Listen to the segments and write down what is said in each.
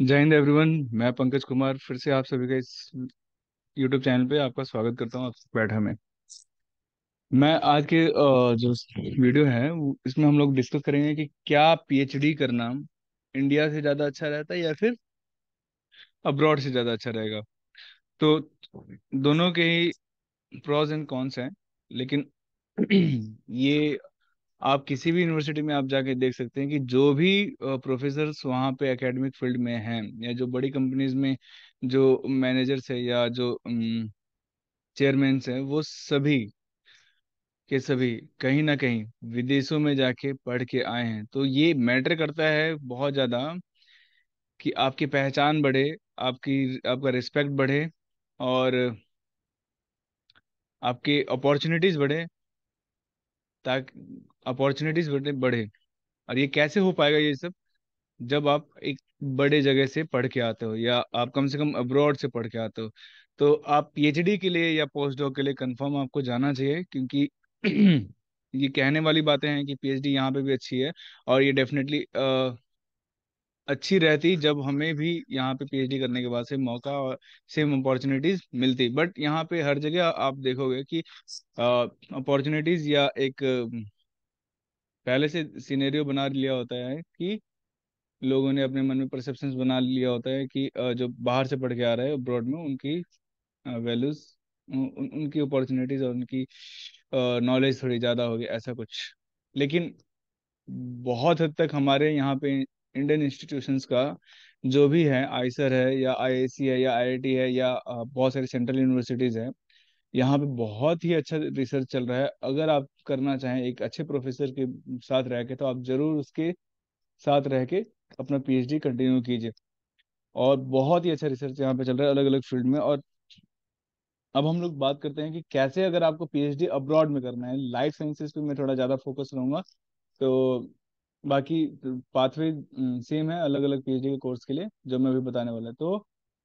जय हिंद एवरीवन मैं पंकज कुमार फिर से आप सभी का इस यूट्यूब चैनल पे आपका स्वागत करता हूँ आप बैठा में मैं आज के जो वीडियो है इसमें हम लोग डिस्कस करेंगे कि क्या पीएचडी करना इंडिया से ज़्यादा अच्छा रहता है या फिर अब्रॉड से ज़्यादा अच्छा रहेगा तो दोनों के ही प्रॉज एंड कॉन्स हैं लेकिन ये आप किसी भी यूनिवर्सिटी में आप जाके देख सकते हैं कि जो भी प्रोफेसर वहाँ पे एकेडमिक फील्ड में हैं या जो बड़ी कंपनीज में जो मैनेजर्स है या जो चेयरमैन हैं वो सभी के सभी कहीं ना कहीं विदेशों में जाके पढ़ के आए हैं तो ये मैटर करता है बहुत ज़्यादा कि आपकी पहचान बढ़े आपकी आपका रिस्पेक्ट बढ़े और आपके अपॉर्चुनिटीज़ बढ़े ताकि अपॉर्चुनिटीज बढ़े और ये कैसे हो पाएगा ये सब जब आप एक बड़े जगह से पढ़ के आते हो या आप कम से कम अब्रॉड से पढ़ के आते हो तो आप पीएचडी के लिए या पोस्ट डॉक के लिए कंफर्म आपको जाना चाहिए क्योंकि ये कहने वाली बातें हैं कि पीएचडी यहाँ पे भी अच्छी है और ये डेफिनेटली अच्छी रहती जब हमें भी यहाँ पे पीएचडी करने के बाद से मौका और सेम अपॉर्चुनिटीज मिलती बट यहाँ पे हर जगह आप देखोगे कि अपॉर्चुनिटीज या एक पहले से सीनेरियो बना लिया होता है कि लोगों ने अपने मन में परसेप्शन बना लिया होता है कि जो बाहर से पढ़ के आ रहे हैं ब्रॉड में उनकी वैल्यूज उन, उनकी अपॉर्चुनिटीज और उनकी नॉलेज थोड़ी ज़्यादा होगी ऐसा कुछ लेकिन बहुत हद तक हमारे यहाँ पे इंडियन इंस्टीट्यूशंस का जो भी है आईसर है या आईएसी है या आईआईटी है या बहुत सारी सेंट्रल यूनिवर्सिटीज़ हैं यहाँ पे बहुत ही अच्छा रिसर्च चल रहा है अगर आप करना चाहें एक अच्छे प्रोफेसर के साथ रह के तो आप जरूर उसके साथ रह के अपना पीएचडी कंटिन्यू कीजिए और बहुत ही अच्छा रिसर्च यहाँ पे चल रहा है अलग अलग फील्ड में और अब हम लोग बात करते हैं कि कैसे अगर आपको पीएचडी अब्रॉड में करना है लाइफ साइंसेस पे मैं थोड़ा ज़्यादा फोकस रहूंगा तो बाकी पाथवे सेम है अलग अलग पीएचडी के कोर्स के लिए जो मैं अभी बताने वाला है तो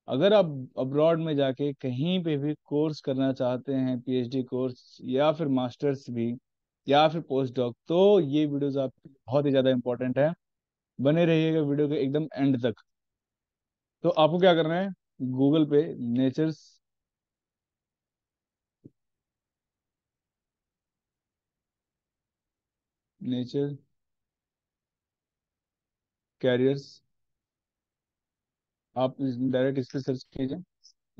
अगर आप अब्रॉड में जाके कहीं पे भी कोर्स करना चाहते हैं पीएचडी कोर्स या फिर मास्टर्स भी या फिर पोस्ट डॉक तो ये वीडियोस आप बहुत ही ज़्यादा इंपॉर्टेंट है बने रहिएगा वीडियो के एकदम एंड तक तो आपको क्या करना है गूगल पे नेचर्स नेचर कैरियर्स आप डायरेक्ट इस पर सर्च कीजिए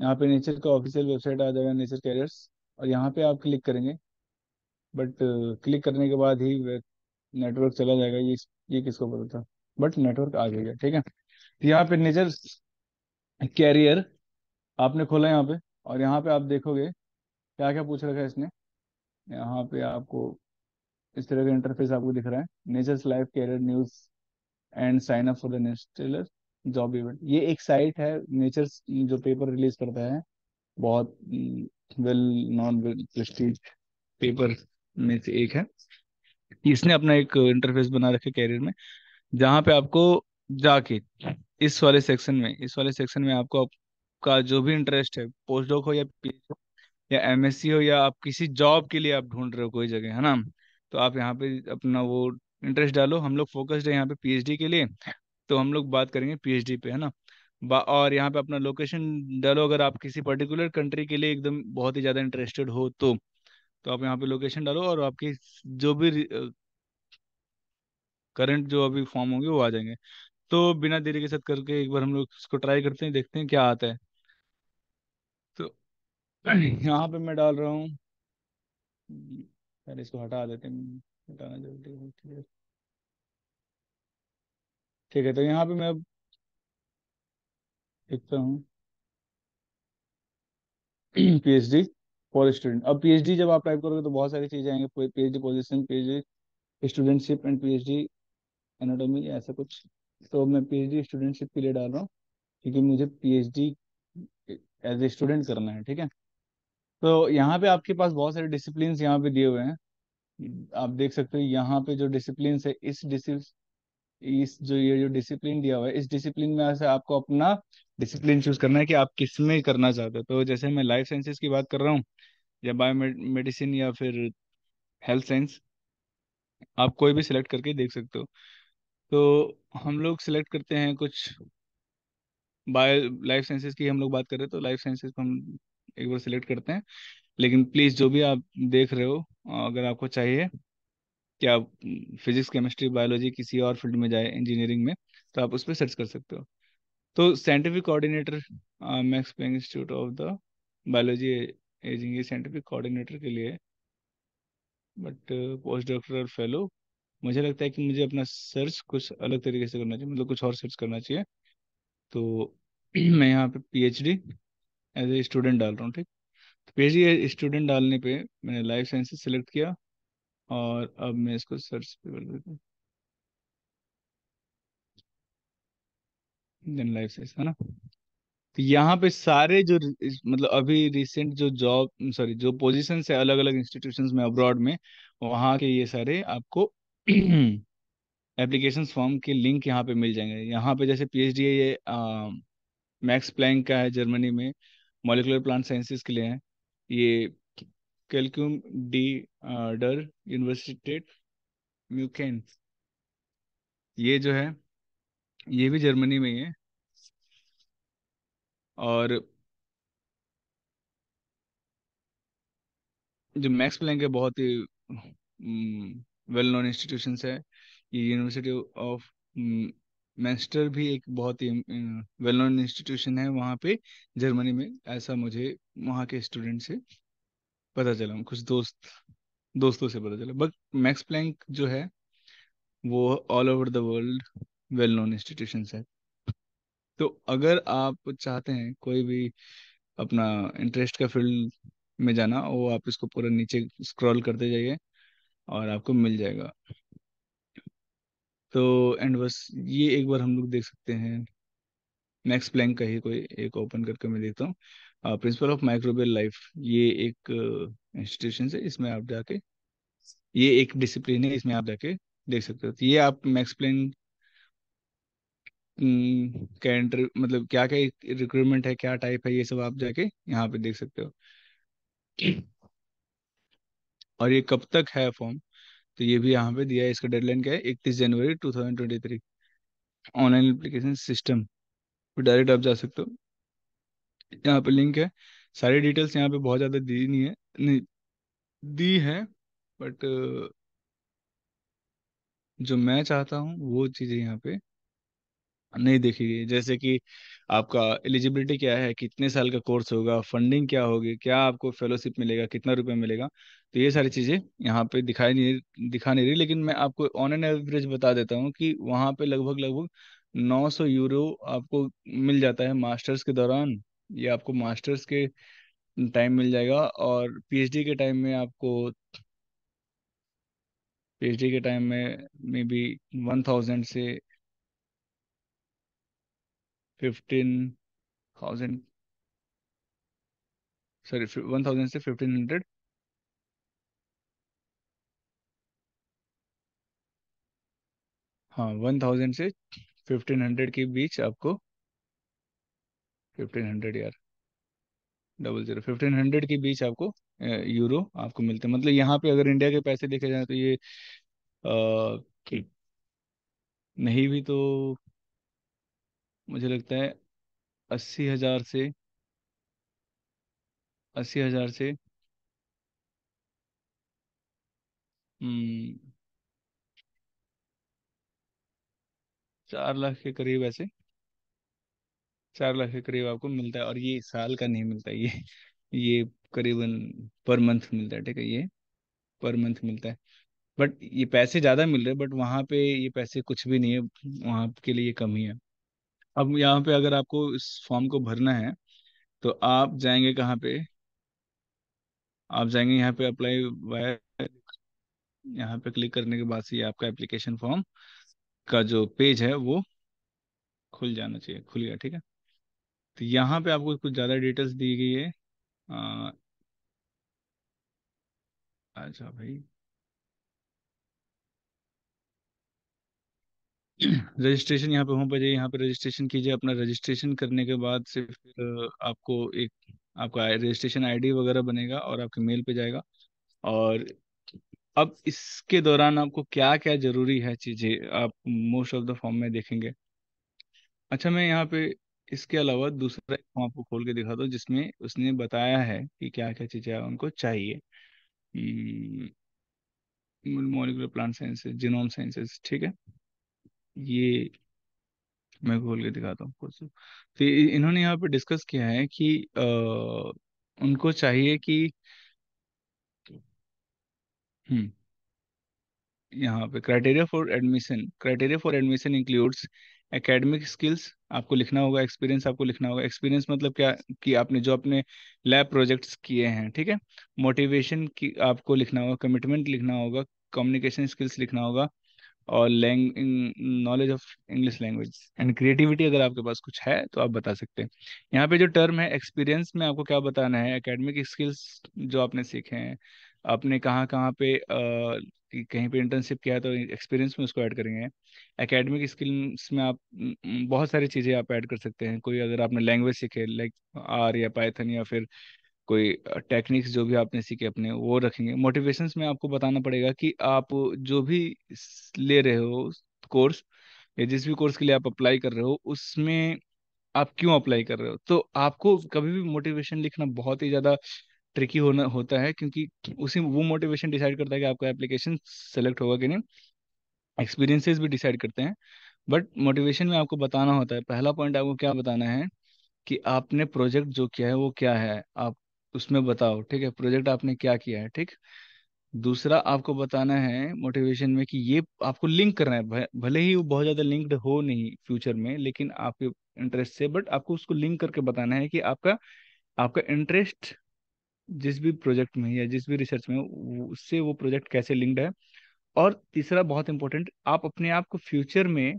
यहाँ पे नेचर का ऑफिशियल वेबसाइट आ जाएगा नेचर कैरियर्स और यहाँ पे आप क्लिक करेंगे बट क्लिक करने के बाद ही नेटवर्क चला जाएगा ये ये किसको पता था बट नेटवर्क आ जाएगा ठीक है तो यहाँ पे नेचर कैरियर आपने खोला यहाँ पे और यहाँ पे आप देखोगे क्या क्या पूछ रखा है इसने यहाँ पे आपको इस तरह का इंटरफेस आपको दिख रहा है Nature's life career news and sign up for the next job event ये एक साइट है नेचर जो पेपर रिलीज करता है बहुत well known well prestige paper में से एक है इसने अपना एक इंटरफेस बना रखे कैरियर में जहाँ पे आपको जाके इस वाले सेक्शन में इस वाले सेक्शन में आपको आपका जो भी इंटरेस्ट है पोस्ट डॉक हो या पीएचडी या एमएससी हो या आप किसी जॉब के लिए आप ढूंढ रहे हो कोई जगह है ना तो आप यहाँ पे अपना वो इंटरेस्ट डालो हम लोग फोकस्ड है यहाँ पे पीएचडी के लिए तो हम लोग बात करेंगे पीएचडी पे है ना और यहाँ पे अपना लोकेशन डालो अगर आप किसी पर्टिकुलर कंट्री के लिए एकदम बहुत ही ज़्यादा इंटरेस्टेड हो तो तो आप यहाँ पे लोकेशन डालो और आपकी जो भी करंट जो अभी फॉर्म होंगे वो आ जाएंगे तो बिना देरी के साथ करके एक बार हम लोग इसको ट्राई करते हैं देखते हैं क्या आता है तो यहाँ पे मैं डाल रहा हूँ इसको हटा देते हैं हटाना जल्दी ठीक है तो यहाँ पे मैं अब लिखता हूँ पीएचडी फॉर स्टूडेंट अब पीएचडी जब आप टाइप करोगे तो बहुत सारी चीजें आएंगे PhD position PhD studentship and PhD anatomy ऐसा कुछ तो मैं पीएचडी स्टूडेंटशिप के लिए डाल रहा हूँ क्योंकि मुझे पीएचडी एज ए स्टूडेंट करना है ठीक है तो यहाँ पे आपके पास बहुत सारे डिसिप्लिन यहाँ पे दिए हुए हैं आप देख सकते हो यहाँ पे जो डिसिप्लिन है इस इस जो ये जो डिसिप्लिन दिया हुआ है इस डिसिप्लिन में से आपको अपना डिसिप्लिन चूज करना है कि आप किस में करना चाहते हो तो जैसे मैं लाइफ साइंसेस की बात कर रहा हूँ या बायो मेडिसिन या फिर हेल्थ साइंस आप कोई भी सिलेक्ट करके देख सकते हो तो हम लोग सिलेक्ट करते हैं कुछ बायो लाइफ साइंसेस की हम लोग बात कर रहे हैं तो लाइफ साइंसेस को हम एक बार सिलेक्ट करते हैं लेकिन प्लीज़ जो भी आप देख रहे हो अगर आपको चाहिए क्या फिजिक्स केमिस्ट्री बायोलॉजी किसी और फील्ड में जाए इंजीनियरिंग में तो आप उस पर सर्च कर सकते हो तो scientific coordinator Max Planck Institute of the biology ageing scientific coordinator के लिए बट पोस्ट डॉक्टर फेलो मुझे लगता है कि मुझे अपना सर्च कुछ अलग तरीके से करना चाहिए मतलब कुछ और सर्च करना चाहिए तो मैं यहाँ पे पीएचडी एज ए स्टूडेंट डाल रहा हूँ ठीक तो पीएचडी स्टूडेंट डालने पे मैंने लाइफ साइंसेस सेलेक्ट किया और अब मैं इसको सर्च पे कर देता हूँ इंडियन लाइफ साइंस है ना तो यहाँ पे सारे जो मतलब अभी रिसेंट जो जॉब सॉरी जो पोजीशन है अलग अलग इंस्टीट्यूशंस में अब्रॉड में वहाँ के ये सारे आपको एप्लीकेशन फॉर्म के लिंक यहाँ पे मिल जाएंगे यहाँ पे जैसे पीएचडी है ये मैक्स प्लैंक का है जर्मनी में मॉलिकुलर प्लांट साइंसिस के लिए है ये कैलक्यूम डी डर यूनिवर्सिटेट म्यूकेन ये जो है ये भी जर्मनी में ही है और जो मैक्स प्लैंक है बहुत ही वेल नोन इंस्टीट्यूशन है ये यूनिवर्सिटी ऑफ मैंस्टर भी एक बहुत ही वेल नोन इंस्टीट्यूशन है वहाँ पे जर्मनी में ऐसा मुझे वहाँ के स्टूडेंट से पता चला कुछ दोस्त दोस्तों से पता चला बट मैक्स प्लैंक जो है वो all over the world well known institution है तो अगर आप चाहते हैं कोई भी अपना इंटरेस्ट का फील्ड में जाना वो आप इसको पूरा नीचे स्क्रॉल करते जाइए और आपको मिल जाएगा तो एंड बस ये एक बार हम लोग देख सकते हैं मैक्स प्लैंक का ही कोई एक ओपन करके मैं देखता हूँ प्रिंसिपल ऑफ माइक्रोबियल लाइफ ये एक इंस्टीट्यूशन है इसमें आप जाके ये एक डिसिप्लिन है इसमें आप जाके देख सकते हो तो ये आप मैक्स हम्म, प्लैंक क्या इंटर मतलब क्या क्या रिक्रूटमेंट है क्या टाइप है ये सब आप जाके यहाँ पे देख सकते हो और ये कब तक है फॉर्म तो ये भी यहाँ पे दिया है इसका डेडलाइन क्या है इकतीस जनवरी two thousand twenty three online application system direct आप जा सकते हो यहाँ पे लिंक है सारी डिटेल्स यहाँ पे बहुत ज़्यादा दी नहीं है नहीं दी है बट जो मैं चाहता हूँ वो चीज़ें यहाँ पे नहीं देखी गई जैसे कि आपका एलिजिबिलिटी क्या है कितने साल का कोर्स होगा फंडिंग क्या होगी क्या आपको फेलोशिप मिलेगा कितना रुपया मिलेगा तो ये सारी चीज़ें यहाँ पे दिखाई नहीं दिखा नहीं रही लेकिन मैं आपको ऑन एन एवरेज बता देता हूँ कि वहाँ पे लगभग लगभग 900 यूरो आपको मिल जाता है मास्टर्स के दौरान ये आपको मास्टर्स के टाइम मिल जाएगा और पीएचडी के टाइम में आपको पीएचडी के टाइम में मे बी वन थाउजेंड से fifteen thousand sorry one thousand से फिफ्टीन हंड्रेड हाँ वन थाउजेंड से फिफ्टीन हंड्रेड के बीच आपको फिफ्टीन हंड्रेड यार डबल जीरो फिफ्टीन हंड्रेड के बीच आपको यूरो आपको मिलते हैं मतलब यहाँ पे अगर इंडिया के पैसे देखे जाए तो ये आ, नहीं भी तो मुझे लगता है अस्सी हजार से अस्सी हजार से हम्म, चार लाख के करीब ऐसे चार लाख के करीब आपको मिलता है और ये साल का नहीं मिलता ये ये करीबन पर मंथ मिलता है ठीक है ये पर मंथ मिलता है बट ये पैसे ज़्यादा मिल रहे बट वहाँ पे ये पैसे कुछ भी नहीं है वहाँ के लिए कम ही है अब यहाँ पे अगर आपको इस फॉर्म को भरना है तो आप जाएंगे कहाँ पे आप जाएंगे यहाँ पे अप्लाई वायर यहाँ पे क्लिक करने के बाद से ये आपका एप्लीकेशन फॉर्म का जो पेज है वो खुल जाना चाहिए खुल गया ठीक है तो यहाँ पे आपको कुछ ज़्यादा डिटेल्स दी गई है अच्छा भाई रजिस्ट्रेशन यहाँ पे होम पर जाइए यहाँ पे रजिस्ट्रेशन कीजिए अपना रजिस्ट्रेशन करने के बाद से फिर आपको एक आपका रजिस्ट्रेशन आईडी वगैरह बनेगा और आपके मेल पे जाएगा और अब इसके दौरान आपको क्या क्या जरूरी है चीजें आप मोस्ट ऑफ द फॉर्म में देखेंगे अच्छा मैं यहाँ पे इसके अलावा दूसरा फॉर्म आपको खोल के दिखा दो जिसमें उसने बताया है कि क्या क्या चीजें उनको चाहिए molecular plant sciences genome sciences ठीक है ये मैं खोल के दिखाता हूँ तो इन्होंने यहाँ पे डिस्कस किया है कि आ, उनको चाहिए कि हम्म, यहाँ पे criteria for admission criteria for admission includes academic skills आपको लिखना होगा एक्सपीरियंस आपको लिखना होगा एक्सपीरियंस मतलब क्या कि आपने जो अपने लैब प्रोजेक्ट्स किए हैं ठीक है मोटिवेशन की आपको लिखना होगा कमिटमेंट लिखना होगा कम्युनिकेशन स्किल्स लिखना होगा और lang knowledge of English language and creativity अगर आपके पास कुछ है तो आप बता सकते हैं यहाँ पे जो टर्म है एक्सपीरियंस में आपको क्या बताना है एकेडमिक स्किल्स जो आपने सीखे हैं आपने कहाँ कहाँ पे आ, कहीं पे इंटर्नशिप किया तो एक्सपीरियंस में उसको ऐड करेंगे एकेडमिक स्किल्स में आप बहुत सारी चीज़ें आप ऐड कर सकते हैं कोई अगर आपने लैंग्वेज सीखे लाइक आर या पाइथन या फिर कोई टेक्निक्स जो भी आपने सीखे अपने वो रखेंगे मोटिवेशंस में आपको बताना पड़ेगा कि आप जो भी ले रहे हो कोर्स या जिस भी कोर्स के लिए आप अप्लाई कर रहे हो उसमें आप क्यों अप्लाई कर रहे हो तो आपको कभी भी मोटिवेशन लिखना बहुत ही ज़्यादा ट्रिकी होना होता है क्योंकि उसी वो मोटिवेशन डिसाइड करता है कि आपका एप्लीकेशन सेलेक्ट होगा कि नहीं एक्सपीरियंसेस भी डिसाइड करते हैं बट मोटिवेशन में आपको बताना होता है पहला पॉइंट आपको क्या बताना है कि आपने प्रोजेक्ट जो किया है वो क्या है आप उसमें बताओ ठीक है प्रोजेक्ट आपने क्या किया है ठीक दूसरा आपको बताना है मोटिवेशन में कि ये आपको लिंक करना है भले ही वो बहुत ज़्यादा लिंक्ड हो नहीं फ्यूचर में लेकिन आपके इंटरेस्ट से बट आपको उसको लिंक करके बताना है कि आपका आपका इंटरेस्ट जिस भी प्रोजेक्ट में या जिस भी रिसर्च में उससे वो प्रोजेक्ट कैसे लिंक्ड है और तीसरा बहुत इंपॉर्टेंट आप अपने आप को फ्यूचर में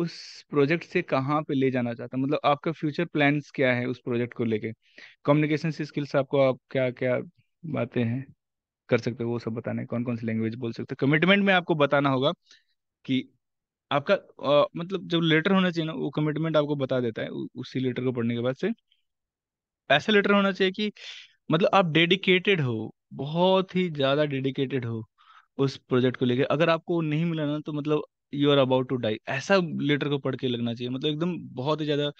उस प्रोजेक्ट से कहाँ पे ले जाना चाहते हैं मतलब आपका फ्यूचर प्लान्स क्या है उस प्रोजेक्ट को लेके कम्युनिकेशन स्किल्स आपको आप क्या क्या बातें हैं कर सकते हो वो सब बताने कौन कौन सी लैंग्वेज बोल सकते हो कमिटमेंट में आपको बताना होगा कि आपका आ, मतलब जब लेटर होना चाहिए ना वो कमिटमेंट आपको बता देता है उसी लेटर को पढ़ने के बाद से ऐसा लेटर होना चाहिए कि मतलब आप डेडिकेटेड हो बहुत ही ज्यादा डेडिकेटेड हो उस प्रोजेक्ट को लेकर अगर आपको नहीं मिला ना तो मतलब you are about to die ऐसा लेटर को पढ़ के लगना चाहिए मतलब एकदम बहुत ही ज्यादा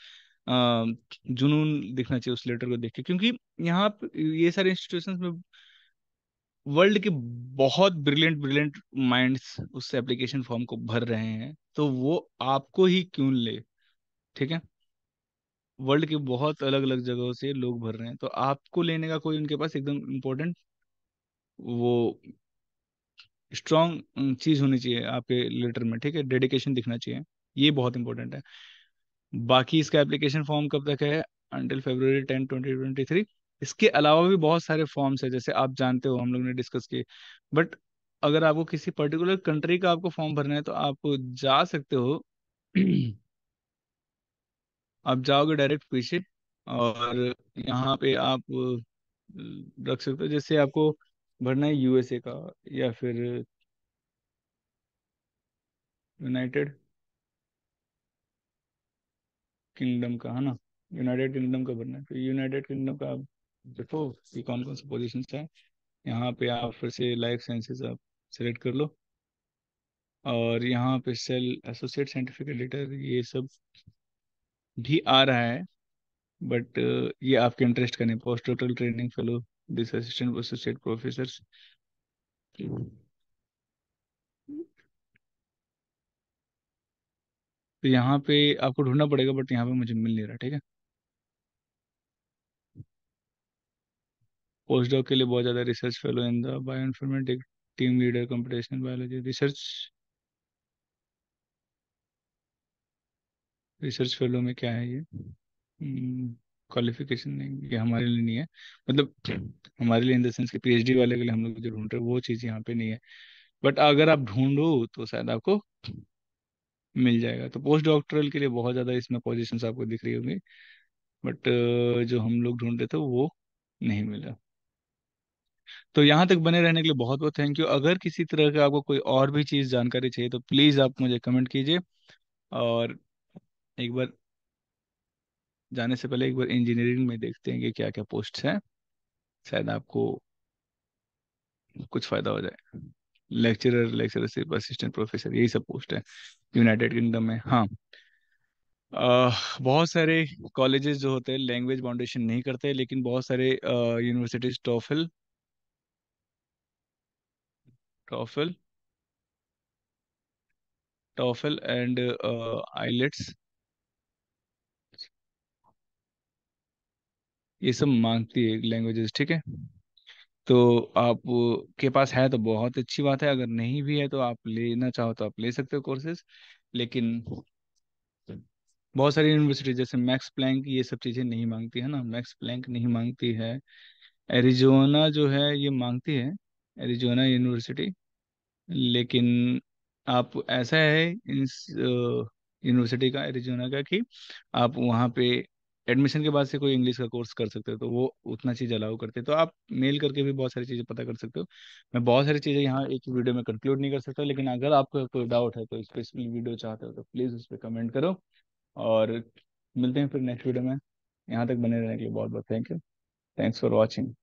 जुनून दिखना चाहिए उस लेटर को देख के क्योंकि यहाँ ये सारे इंस्टीट्यूशन में वर्ल्ड के बहुत ब्रिलियंट ब्रिलियंट माइंड्स उस एप्लीकेशन फॉर्म को भर रहे हैं तो वो आपको ही क्यों ले ठीक है वर्ल्ड के बहुत अलग अलग जगहों से लोग भर रहे हैं तो आपको लेने का कोई उनके पास एकदम इम्पोर्टेंट वो स्ट्रॉन्ग चीज होनी चाहिए आपके लेटर में ठीक है डेडिकेशन दिखना चाहिए ये बहुत इंपॉर्टेंट है बाकी इसका एप्लीकेशन फॉर्म कब तक है until February ten twenty twenty three इसके अलावा भी बहुत सारे फॉर्म्स है जैसे आप जानते हो हम लोग ने डिस्कस किए बट अगर आपको किसी पर्टिकुलर कंट्री का आपको फॉर्म भरना है तो आप जा सकते हो आप जाओगे डायरेक्ट पीछे और यहाँ पे आप रख सकते हो जैसे आपको भरना है यूएसए का या फिर यूनाइटेड किंगडम का है ना यूनाइटेड किंगडम का भरना है तो यूनाइटेड किंगडम का आप देखो कि कौन कौन से पोजिशन है यहाँ पे आप फिर से लाइफ साइंसेज आप सेलेक्ट कर लो और यहाँ पे सेल एसोसिएट साइंटिफिक एडिटर ये सब भी आ रहा है बट uh, ये आपके इंटरेस्ट का नहीं post doctoral training fellow this assistant associate professor तो यहाँ पे आपको ढूंढना पड़ेगा बट यहाँ पे मुझे मिल नहीं रहा ठीक है पोस्ट डॉक के लिए बहुत ज़्यादा research fellow in the bioinformatic team leader competition biology research research fellow में क्या है ये क्वालिफिकेशन हम्म, नहीं ये हमारे लिए नहीं है मतलब हमारे लिए इन द सेंस के पीएचडी वाले के लिए हम लोग जो ढूंढ रहे वो चीज़ यहाँ पे नहीं है बट अगर आप ढूंढो तो शायद आपको मिल जाएगा तो पोस्ट डॉक्टरल के लिए बहुत ज़्यादा इसमें पोजिशन आपको दिख रही होंगी बट जो हम लोग ढूंढ रहे थे वो नहीं मिला तो यहाँ तक बने रहने के लिए बहुत बहुत थैंक यू अगर किसी तरह का आपको कोई और भी चीज़ जानकारी चाहिए तो प्लीज़ आप मुझे कमेंट कीजिए और एक बार जाने से पहले एक बार इंजीनियरिंग में देखते हैं कि क्या क्या पोस्ट हैं शायद आपको कुछ फायदा हो जाए लेक्चरर लेक्चरशिप असिस्टेंट प्रोफेसर यही सब पोस्ट है यूनाइटेड किंगडम में हाँ Uh, बहुत सारे कॉलेजेस जो होते हैं लैंग्वेज फाउंडेशन नहीं करते लेकिन बहुत सारे universities TOEFL TOEFL TOEFL and IELTS ये सब मांगती है लैंग्वेजेस ठीक है तो आप के पास है तो बहुत अच्छी बात है अगर नहीं भी है तो आप लेना चाहो तो आप ले सकते हो कोर्सेज लेकिन बहुत सारी यूनिवर्सिटी जैसे मैक्स प्लैंक ये सब चीज़ें नहीं मांगती है ना मैक्स प्लैंक नहीं मांगती है एरिजोना जो है ये मांगती है एरिजोना यूनिवर्सिटी लेकिन आप ऐसा है इस यूनिवर्सिटी का एरिजोना का कि आप वहाँ पे एडमिशन के बाद से कोई इंग्लिश का कोर्स कर सकते हो तो वो उतना चीज़ अलाउ करते तो आप मेल करके भी बहुत सारी चीज़ें पता कर सकते हो मैं बहुत सारी चीज़ें यहाँ एक वीडियो में कंक्लूड नहीं कर सकता लेकिन अगर आपको कोई डाउट है तो स्पेसिफिक वीडियो चाहते हो तो प्लीज़ उस पर कमेंट करो और मिलते हैं फिर नेक्स्ट वीडियो में यहाँ तक बने रहने के लिए बहुत बहुत thank you thanks for watching